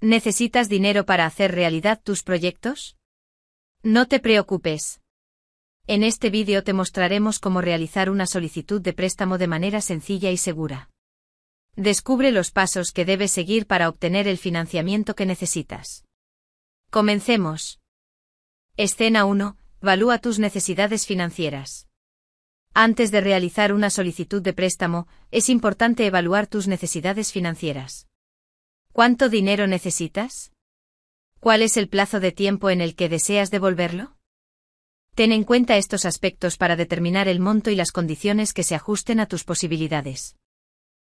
¿Necesitas dinero para hacer realidad tus proyectos? No te preocupes. En este vídeo te mostraremos cómo realizar una solicitud de préstamo de manera sencilla y segura. Descubre los pasos que debes seguir para obtener el financiamiento que necesitas. Comencemos. Escena 1. Valúa tus necesidades financieras. Antes de realizar una solicitud de préstamo, es importante evaluar tus necesidades financieras. ¿Cuánto dinero necesitas? ¿Cuál es el plazo de tiempo en el que deseas devolverlo? Ten en cuenta estos aspectos para determinar el monto y las condiciones que se ajusten a tus posibilidades.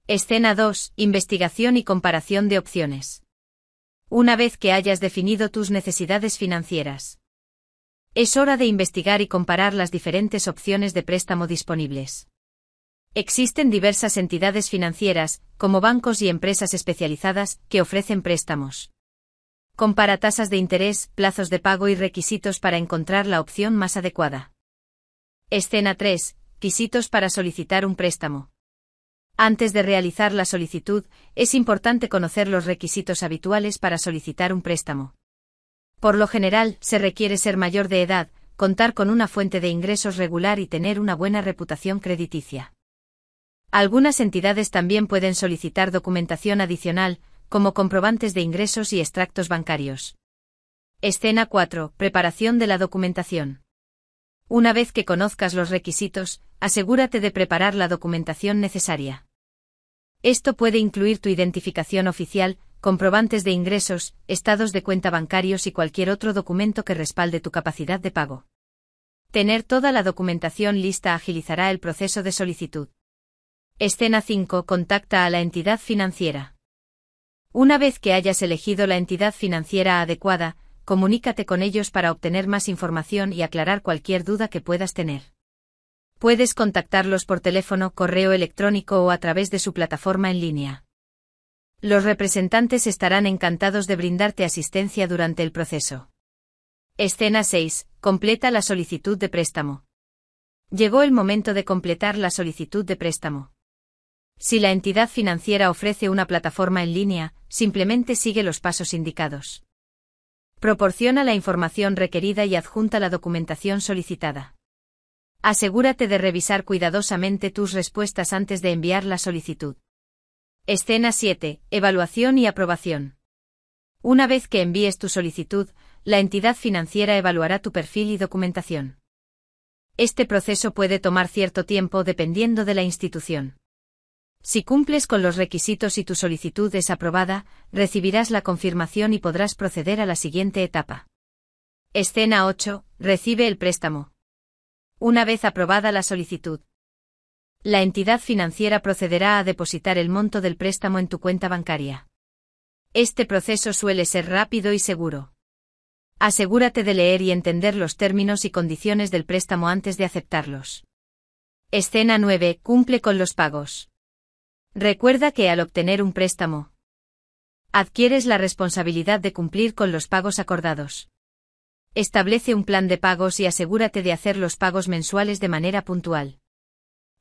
Escena 2. Investigación y comparación de opciones. Una vez que hayas definido tus necesidades financieras, es hora de investigar y comparar las diferentes opciones de préstamo disponibles. Existen diversas entidades financieras, como bancos y empresas especializadas, que ofrecen préstamos. Compara tasas de interés, plazos de pago y requisitos para encontrar la opción más adecuada. Escena 3. Requisitos para solicitar un préstamo. Antes de realizar la solicitud, es importante conocer los requisitos habituales para solicitar un préstamo. Por lo general, se requiere ser mayor de edad, contar con una fuente de ingresos regular y tener una buena reputación crediticia. Algunas entidades también pueden solicitar documentación adicional, como comprobantes de ingresos y extractos bancarios. Escena 4. Preparación de la documentación. Una vez que conozcas los requisitos, asegúrate de preparar la documentación necesaria. Esto puede incluir tu identificación oficial, comprobantes de ingresos, estados de cuenta bancarios y cualquier otro documento que respalde tu capacidad de pago. Tener toda la documentación lista agilizará el proceso de solicitud. Escena 5. Contacta a la entidad financiera. Una vez que hayas elegido la entidad financiera adecuada, comunícate con ellos para obtener más información y aclarar cualquier duda que puedas tener. Puedes contactarlos por teléfono, correo electrónico o a través de su plataforma en línea. Los representantes estarán encantados de brindarte asistencia durante el proceso. Escena 6. Completa la solicitud de préstamo. Llegó el momento de completar la solicitud de préstamo. Si la entidad financiera ofrece una plataforma en línea, simplemente sigue los pasos indicados. Proporciona la información requerida y adjunta la documentación solicitada. Asegúrate de revisar cuidadosamente tus respuestas antes de enviar la solicitud. Escena 7. Evaluación y aprobación. Una vez que envíes tu solicitud, la entidad financiera evaluará tu perfil y documentación. Este proceso puede tomar cierto tiempo dependiendo de la institución. Si cumples con los requisitos y tu solicitud es aprobada, recibirás la confirmación y podrás proceder a la siguiente etapa. Escena 8. Recibe el préstamo. Una vez aprobada la solicitud, la entidad financiera procederá a depositar el monto del préstamo en tu cuenta bancaria. Este proceso suele ser rápido y seguro. Asegúrate de leer y entender los términos y condiciones del préstamo antes de aceptarlos. Escena 9. Cumple con los pagos. Recuerda que al obtener un préstamo, adquieres la responsabilidad de cumplir con los pagos acordados. Establece un plan de pagos y asegúrate de hacer los pagos mensuales de manera puntual.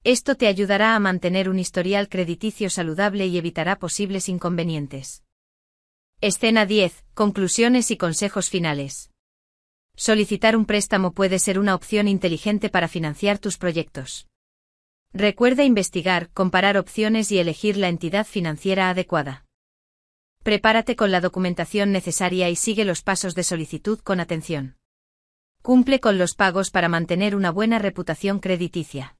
Esto te ayudará a mantener un historial crediticio saludable y evitará posibles inconvenientes. Escena 10. Conclusiones y consejos finales. Solicitar un préstamo puede ser una opción inteligente para financiar tus proyectos. Recuerda investigar, comparar opciones y elegir la entidad financiera adecuada. Prepárate con la documentación necesaria y sigue los pasos de solicitud con atención. Cumple con los pagos para mantener una buena reputación crediticia.